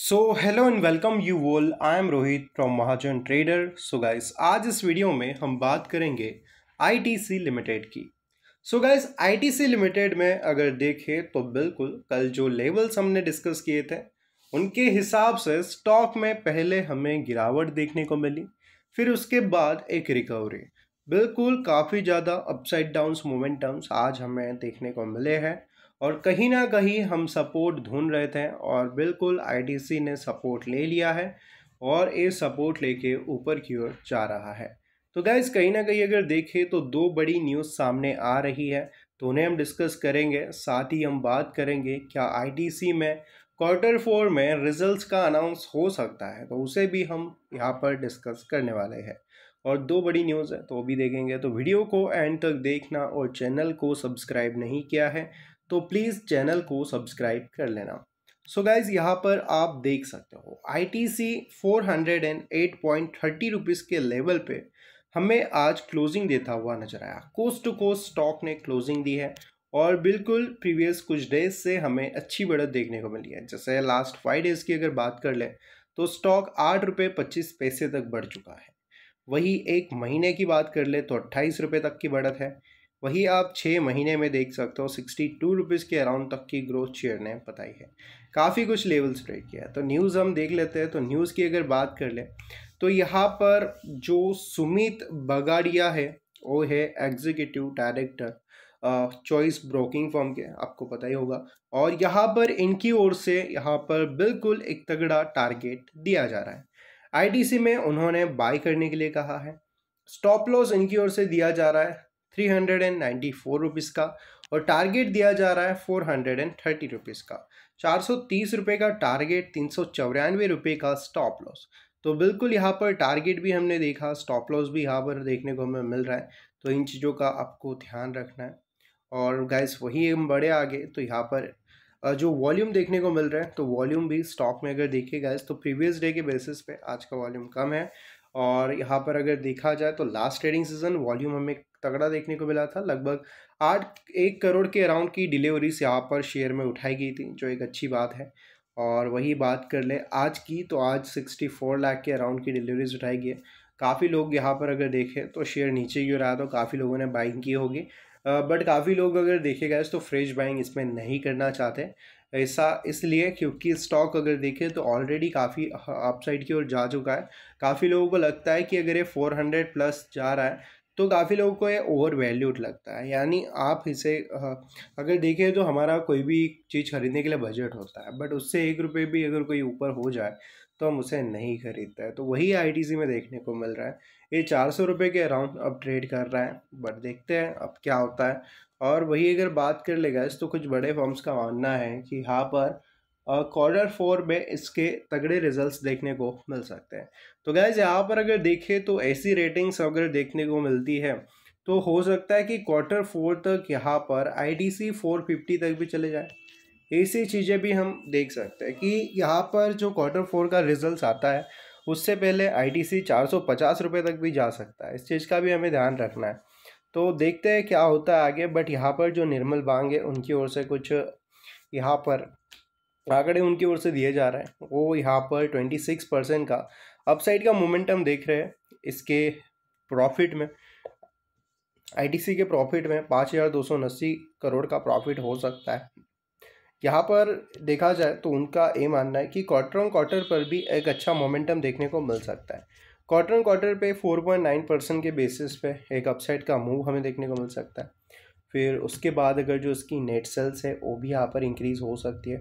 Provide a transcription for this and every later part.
so hello and welcome you all I am Rohit from Mahajan trader so guys आज इस video में हम बात करेंगे आईटीसी लिमिटेड की सो गाइस आईटीसी लिमिटेड में अगर देखें तो बिल्कुल कल जो लेवल्स हमने डिस्कस किए थे उनके हिसाब से स्टॉक में पहले हमें गिरावट देखने को मिली फिर उसके बाद एक रिकवरी बिल्कुल काफ़ी ज़्यादा अपसाइड डाउन्स मोमेंटम्स आज हमें देखने को मिले हैं और कहीं ना कहीं हम सपोर्ट ढूंढ रहे थे और बिल्कुल आईटीसी ने सपोर्ट ले लिया है और ये सपोर्ट लेके ऊपर की ओर जा रहा है तो गैस कहीं ना कहीं अगर देखें तो दो बड़ी न्यूज़ सामने आ रही है तो उन्हें हम डिस्कस करेंगे साथ ही हम बात करेंगे क्या आईटीसी में क्वार्टर फोर में रिजल्ट्स का अनाउंस हो सकता है तो उसे भी हम यहाँ पर डिस्कस करने वाले हैं और दो बड़ी न्यूज़ है तो वो भी देखेंगे तो वीडियो को एंड तक देखना और चैनल को सब्सक्राइब नहीं किया है तो प्लीज़ चैनल को सब्सक्राइब कर लेना सो so गाइज यहाँ पर आप देख सकते हो I T C four hundred and eight point thirty rupees के लेवल पे हमें आज क्लोजिंग देता हुआ नजर आया कोस्ट टू कोस्ट स्टॉक ने क्लोजिंग दी है और बिल्कुल प्रीवियस कुछ डेज से हमें अच्छी बढ़त देखने को मिली है जैसे लास्ट फाइव डेज़ की अगर बात कर ले तो स्टॉक आठ रुपये पच्चीस पैसे तक बढ़ चुका है वही एक महीने की बात कर ले तो अट्ठाईस रुपये तक की बढ़त है वही आप छः महीने में देख सकते हो सिक्सटी टू रुपीज़ के अराउंड तक की ग्रोथ शेयर ने बताई है काफ़ी कुछ लेवल्स ब्रेक किया है तो न्यूज़ हम देख लेते हैं तो न्यूज़ की अगर बात कर ले तो यहाँ पर जो सुमित बगाड़िया है वो है executive director choice broking form के आपको पता ही होगा और यहाँ पर इनकी ओर से यहाँ पर बिल्कुल एक तगड़ा टारगेट दिया जा रहा है आईटीसी में उन्होंने बाय करने के लिए कहा है स्टॉप लॉस इनकी ओर से दिया जा रहा है three hundred and ninety four rupees का और टारगेट दिया जा रहा है four hundred and thirty rupees का चार सौ तीस रुपये का टारगेट तीन सौ चौरानवे रुपये का स्टॉप लॉस तो बिल्कुल यहाँ पर टारगेट भी हमने देखा स्टॉप लॉस भी यहाँ पर देखने को हमें मिल रहा है तो इन चीज़ों का आपको ध्यान रखना है और गैस वही हम बड़े आगे तो यहाँ पर जो वॉल्यूम देखने को मिल रहा है तो वॉल्यूम भी स्टॉक में अगर देखिए गैस तो प्रीवियस डे के बेसिस पे आज का वॉल्यूम कम है और यहाँ पर अगर देखा जाए तो लास्ट ट्रेडिंग सीजन वॉल्यूम हमें तगड़ा देखने को मिला था लगभग आठ एक करोड़ के अराउंड की डिलीवरीज यहाँ पर शेयर में उठाई गई थी जो एक अच्छी बात है और वही बात कर ले आज की तो आज सिक्सटी फोर लाख के अराउंड की डिलीवरीज उठाई गई है काफ़ी लोग यहाँ पर अगर देखें तो शेयर नीचे की रहा तो काफ़ी लोगों ने बाइंग की होगी बट काफ़ी लोग अगर देखे गए तो फ्रेश बाइंग इसमें नहीं करना चाहते ऐसा इसलिए क्योंकि स्टॉक अगर देखें तो ऑलरेडी काफ़ी अपसाइड की ओर जा चुका है काफ़ी लोगों को लगता है कि अगर ये फोर हंड्रेड प्लस जा रहा है तो काफ़ी लोगों को ये ओवर वैल्यूड लगता है यानी आप इसे अगर देखें तो हमारा कोई भी चीज़ खरीदने के लिए बजट होता है बट उससे एक रुपये भी अगर कोई ऊपर हो जाए तो हम उसे नहीं खरीदते हैं तो वही आईटीसी में देखने को मिल रहा है ये चार सौ रुपये के अराउंड अब ट्रेड कर रहा है बट देखते हैं अब क्या होता है और वही अगर बात कर लेगा इस तो कुछ बड़े फॉर्म्स का मानना है कि यहाँ पर क्वार्टर फोर में इसके तगड़े रिजल्ट्स देखने को मिल सकते हैं तो गैज यहाँ पर अगर देखें तो ऐसी रेटिंग्स अगर देखने को मिलती है तो हो सकता है कि क्वार्टर फोर तक यहाँ पर I D C four fifty तक भी चले जाए ऐसी चीज़ें भी हम देख सकते हैं कि यहाँ पर जो क्वार्टर फोर का रिजल्ट आता है उससे पहले आईटीसी पचास रुपये तक भी जा सकता है इस चीज़ का भी हमें ध्यान रखना है तो देखते हैं क्या होता है आगे बट यहाँ पर जो निर्मल बांग है उनकी ओर से कुछ यहाँ पर आंकड़े उनकी ओर से दिए जा रहे हैं वो यहाँ पर ट्वेंटी सिक्स परसेंट का अपसाइड का मोमेंटम देख रहे हैं इसके प्रॉफिट में आईटीसी के प्रॉफिट में पाँच हज़ार दो सौ करोड़ का प्रॉफिट हो सकता है यहाँ पर देखा जाए तो उनका ये मानना है कि क्वार्टर ऑन क्वार्टर पर भी एक अच्छा मोमेंटम देखने को मिल सकता है क्वार्टर ऑन क्वार्टर पे 4.9 परसेंट के बेसिस पे एक अपसाइड का मूव हमें देखने को मिल सकता है फिर उसके बाद अगर जो उसकी नेट सेल्स है वो भी यहाँ पर इंक्रीज़ हो सकती है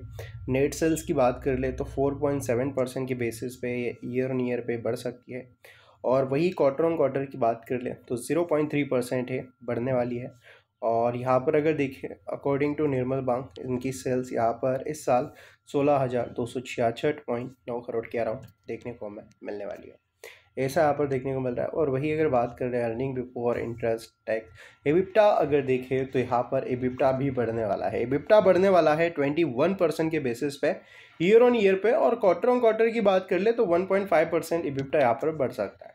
नेट सेल्स की बात कर ले तो 4.7 परसेंट के बेसिस पे ईयर ऑन ईयर पे बढ़ सकती है और वही क्वार्टर ऑन क्वार्टर की बात कर ले तो 0.3 परसेंट है बढ़ने वाली है और यहाँ पर अगर देखें अकॉर्डिंग टू निर्मल बैंक इनकी सेल्स यहाँ पर इस साल सोलह हज़ार दो सौ छियासठ पॉइंट नौ करोड़ के अराउंड देखने को हमें मिलने वाली है ऐसा यहाँ पर देखने को मिल रहा है और वही अगर बात कर रहे हैं earning before interest tax EBITDA अगर देखें तो यहाँ पर एबिप्टा भी बढ़ने वाला है एबिप्टा बढ़ने वाला है ट्वेंटी वन परसेंट के बेसिस पे ईयर ऑन ईयर पे और क्वार्टर ऑन क्वार्टर की बात कर ले तो one point five percent EBITDA यहाँ पर बढ़ सकता है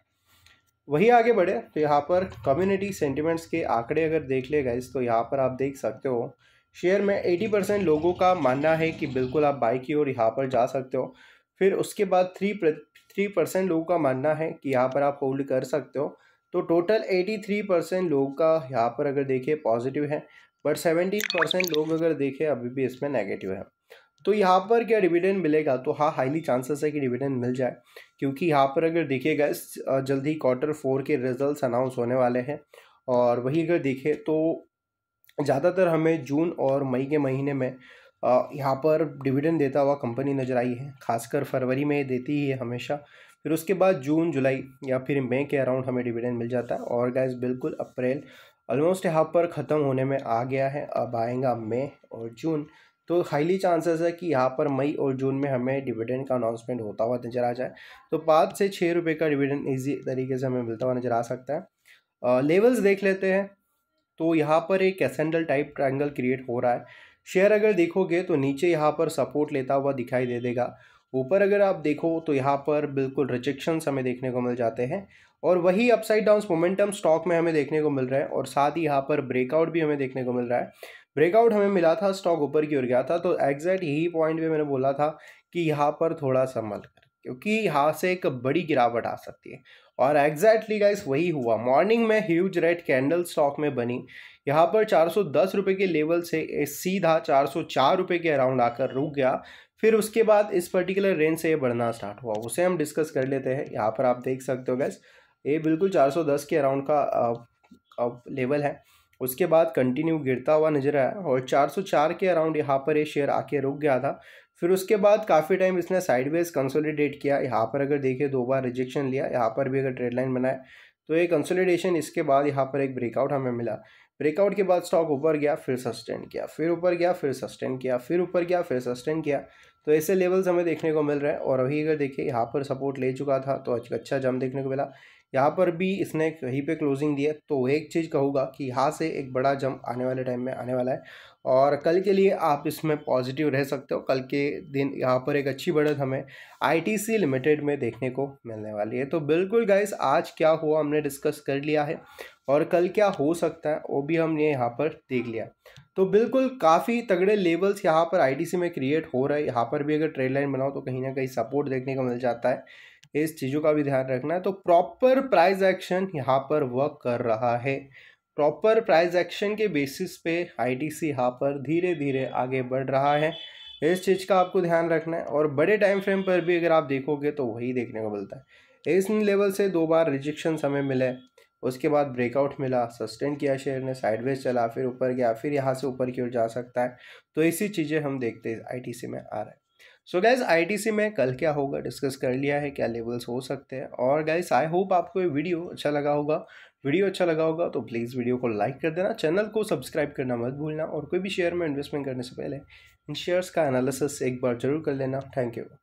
वही आगे बढ़े तो यहाँ पर कम्युनिटी सेंटिमेंट्स के आंकड़े अगर देख ले गए तो यहाँ पर आप देख सकते हो शेयर में 80 परसेंट लोगों का मानना है कि बिल्कुल आप बाई की ओर यहाँ पर जा सकते हो फिर उसके बाद थ्री थ्री परसेंट लोगों का मानना है कि यहाँ पर आप होल्ड कर सकते हो तो टोटल एटी थ्री परसेंट लोगों का यहाँ पर अगर देखें पॉजिटिव है बट सेवेंटी परसेंट लोग अगर देखें अभी भी इसमें नेगेटिव है तो यहाँ पर क्या डिविडेंड मिलेगा तो हाँ हाईली चांसेस है कि डिविडेंड मिल जाए क्योंकि यहाँ पर अगर देखिएगा जल्द ही क्वार्टर फोर के रिजल्ट्स अनाउंस होने वाले हैं और वही अगर देखें तो ज़्यादातर हमें जून और मई के महीने में यहाँ पर डिविडेंड देता हुआ कंपनी नज़र आई है खासकर फरवरी में देती ही है हमेशा फिर उसके बाद जून जुलाई या फिर मई के अराउंड हमें डिविडेंड मिल जाता है और गैस बिल्कुल अप्रैल ऑलमोस्ट यहाँ पर ख़त्म होने में आ गया है अब आएगा मई और जून तो हाईली चांसेस है कि यहाँ पर मई और जून में हमें डिविडेंड का अनाउंसमेंट होता हुआ नजर आ जाए तो पाँच से छः रुपये का डिविडेंड इजी तरीके से हमें मिलता हुआ नज़र आ सकता है आ, लेवल्स देख लेते हैं तो यहाँ पर एक एसेंडल टाइप ट्रायंगल क्रिएट हो रहा है शेयर अगर देखोगे तो नीचे यहाँ पर सपोर्ट लेता हुआ दिखाई दे देगा ऊपर अगर आप देखो तो यहाँ पर बिल्कुल रिजेक्शन हमें देखने को मिल जाते हैं और वही अपसाइड डाउन मोमेंटम स्टॉक में हमें देखने को मिल रहा है और साथ ही यहाँ पर ब्रेकआउट भी हमें देखने को मिल रहा है ब्रेकआउट हमें मिला था स्टॉक ऊपर की ओर गया था तो एग्जैक्ट यही पॉइंट पे मैंने बोला था कि यहाँ पर थोड़ा संभल कर क्योंकि यहाँ से एक बड़ी गिरावट आ सकती है और एग्जैक्टली गाइस वही हुआ मॉर्निंग में ह्यूज रेड कैंडल स्टॉक में बनी यहाँ पर चार सौ के लेवल से सीधा चार सौ के अराउंड आकर रुक गया फिर उसके बाद इस पर्टिकुलर रेंज से ये बढ़ना स्टार्ट हुआ उसे हम डिस्कस कर लेते हैं यहाँ पर आप देख सकते हो गैस ये बिल्कुल 410 के अराउंड का अब लेवल है उसके बाद कंटिन्यू गिरता हुआ नजर आया और 404 के अराउंड यहाँ पर ये शेयर आके रुक गया था फिर उसके बाद काफ़ी टाइम इसने साइडवेज कंसोलिडेट किया यहाँ पर अगर देखिए दो बार रिजेक्शन लिया यहाँ पर भी अगर ट्रेड लाइन बनाए तो ये कंसोलिडेशन इसके बाद यहाँ पर एक ब्रेकआउट हमें मिला ब्रेकआउट के बाद स्टॉक ऊपर गया फिर सस्टेन किया फिर ऊपर गया फिर सस्टेन किया फिर ऊपर गया फिर सस्टेन किया तो ऐसे लेवल्स हमें देखने को मिल रहे हैं और अभी अगर देखिए यहाँ पर सपोर्ट ले चुका था तो अच्छा जम देखने को मिला यहाँ पर भी इसने कहीं पे क्लोजिंग दी है तो एक चीज़ कहूँगा कि यहाँ से एक बड़ा जंप आने वाले टाइम में आने वाला है और कल के लिए आप इसमें पॉजिटिव रह सकते हो कल के दिन यहाँ पर एक अच्छी बढ़त हमें आईटीसी लिमिटेड में देखने को मिलने वाली है तो बिल्कुल गाइस आज क्या हुआ हमने डिस्कस कर लिया है और कल क्या हो सकता है वो भी हमने यहाँ पर देख लिया तो बिल्कुल काफ़ी तगड़े लेवल्स यहाँ पर आई में क्रिएट हो रहा है यहाँ पर भी अगर ट्रेड लाइन बनाओ तो कहीं ना कहीं सपोर्ट देखने को मिल जाता है इस चीज़ों का भी ध्यान रखना है तो प्रॉपर प्राइस एक्शन यहाँ पर वर्क कर रहा है प्रॉपर प्राइस एक्शन के बेसिस पे आईटीसी यहाँ पर धीरे धीरे आगे बढ़ रहा है इस चीज़ का आपको ध्यान रखना है और बड़े टाइम फ्रेम पर भी अगर आप देखोगे तो वही देखने को मिलता है इस लेवल से दो बार रिजेक्शन समय मिले उसके बाद ब्रेकआउट मिला सस्टेन किया शेयर ने साइडवेज चला फिर ऊपर गया फिर यहाँ से ऊपर की ओर जा सकता है तो ऐसी चीज़ें हम देखते टी सी में आ रहा है सो गाइज आईटीसी में कल क्या होगा डिस्कस कर लिया है क्या लेवल्स हो सकते हैं और गाइज़ आई होप आपको ये वीडियो अच्छा लगा होगा वीडियो अच्छा लगा होगा तो प्लीज़ वीडियो को लाइक कर देना चैनल को सब्सक्राइब करना मत भूलना और कोई भी शेयर में इन्वेस्टमेंट करने से पहले इन शेयर्स का एनालिसिस एक बार जरूर कर लेना थैंक यू